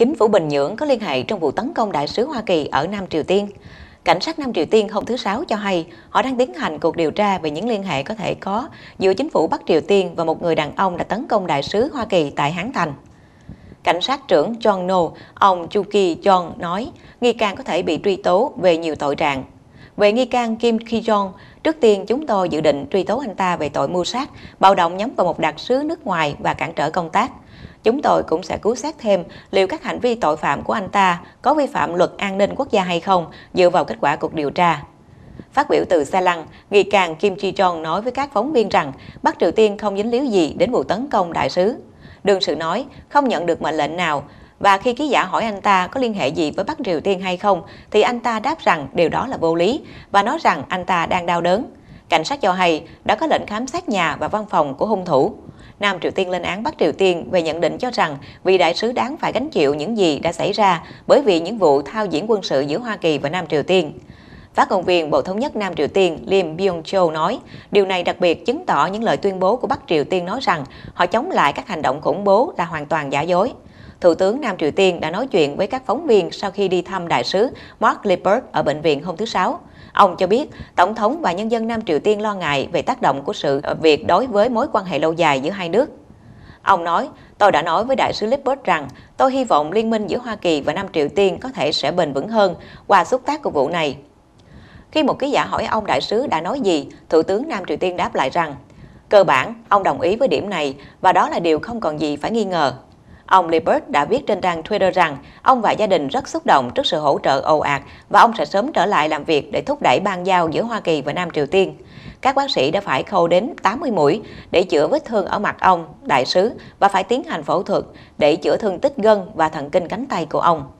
chính phủ Bình Nhưỡng có liên hệ trong vụ tấn công đại sứ Hoa Kỳ ở Nam Triều Tiên. Cảnh sát Nam Triều Tiên hôm thứ Sáu cho hay họ đang tiến hành cuộc điều tra về những liên hệ có thể có giữa chính phủ Bắc Triều Tiên và một người đàn ông đã tấn công đại sứ Hoa Kỳ tại Hán Thành. Cảnh sát trưởng John No, ông Ki John nói nghi can có thể bị truy tố về nhiều tội trạng. Về nghi can Kim Ki Jong, trước tiên chúng tôi dự định truy tố anh ta về tội mưu sát, bạo động nhắm vào một đặc sứ nước ngoài và cản trở công tác chúng tôi cũng sẽ cứu xét thêm liệu các hành vi tội phạm của anh ta có vi phạm luật an ninh quốc gia hay không dựa vào kết quả cuộc điều tra. Phát biểu từ xe lăn, nghi can Kim Chi Chon nói với các phóng viên rằng Bắc Triều Tiên không dính líu gì đến vụ tấn công đại sứ. Đương sự nói không nhận được mệnh lệnh nào và khi ký giả hỏi anh ta có liên hệ gì với Bắc Triều Tiên hay không thì anh ta đáp rằng điều đó là vô lý và nói rằng anh ta đang đau đớn. Cảnh sát cho hay đã có lệnh khám xét nhà và văn phòng của hung thủ. Nam Triều Tiên lên án Bắc Triều Tiên về nhận định cho rằng vị đại sứ đáng phải gánh chịu những gì đã xảy ra bởi vì những vụ thao diễn quân sự giữa Hoa Kỳ và Nam Triều Tiên. Phát ngôn viên Bộ Thống nhất Nam Triều Tiên Lim Byung-chul nói, điều này đặc biệt chứng tỏ những lời tuyên bố của Bắc Triều Tiên nói rằng họ chống lại các hành động khủng bố là hoàn toàn giả dối. Thủ tướng Nam Triều Tiên đã nói chuyện với các phóng viên sau khi đi thăm đại sứ Mark Lippert ở bệnh viện hôm thứ Sáu. Ông cho biết Tổng thống và nhân dân Nam Triều Tiên lo ngại về tác động của sự việc đối với mối quan hệ lâu dài giữa hai nước. Ông nói, tôi đã nói với đại sứ Lippert rằng tôi hy vọng liên minh giữa Hoa Kỳ và Nam Triều Tiên có thể sẽ bền vững hơn qua xúc tác của vụ này. Khi một ký giả hỏi ông đại sứ đã nói gì, Thủ tướng Nam Triều Tiên đáp lại rằng, cơ bản, ông đồng ý với điểm này và đó là điều không còn gì phải nghi ngờ. Ông Liebert đã viết trên trang Twitter rằng ông và gia đình rất xúc động trước sự hỗ trợ ồ ạt và ông sẽ sớm trở lại làm việc để thúc đẩy ban giao giữa Hoa Kỳ và Nam Triều Tiên. Các bác sĩ đã phải khâu đến 80 mũi để chữa vết thương ở mặt ông, đại sứ, và phải tiến hành phẫu thuật để chữa thương tích gân và thần kinh cánh tay của ông.